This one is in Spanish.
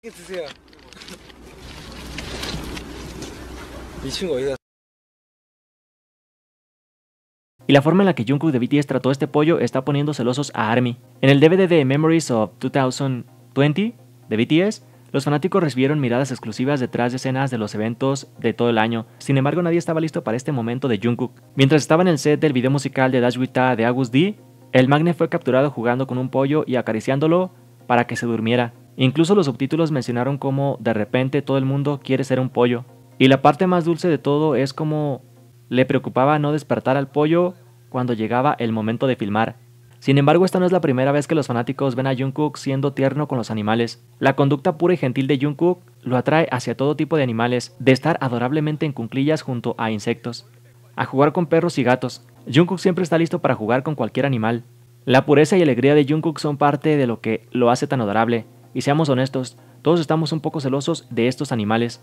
Y la forma en la que Jungkook de BTS trató este pollo está poniendo celosos a ARMY. En el DVD de Memories of 2020 de BTS, los fanáticos recibieron miradas exclusivas detrás de escenas de los eventos de todo el año. Sin embargo, nadie estaba listo para este momento de Jungkook. Mientras estaba en el set del video musical de Dash de August D, el magne fue capturado jugando con un pollo y acariciándolo para que se durmiera. Incluso los subtítulos mencionaron cómo de repente todo el mundo quiere ser un pollo. Y la parte más dulce de todo es cómo le preocupaba no despertar al pollo cuando llegaba el momento de filmar. Sin embargo, esta no es la primera vez que los fanáticos ven a Jungkook siendo tierno con los animales. La conducta pura y gentil de Jungkook lo atrae hacia todo tipo de animales, de estar adorablemente en cunclillas junto a insectos, a jugar con perros y gatos. Jungkook siempre está listo para jugar con cualquier animal. La pureza y alegría de Jungkook son parte de lo que lo hace tan adorable, y seamos honestos, todos estamos un poco celosos de estos animales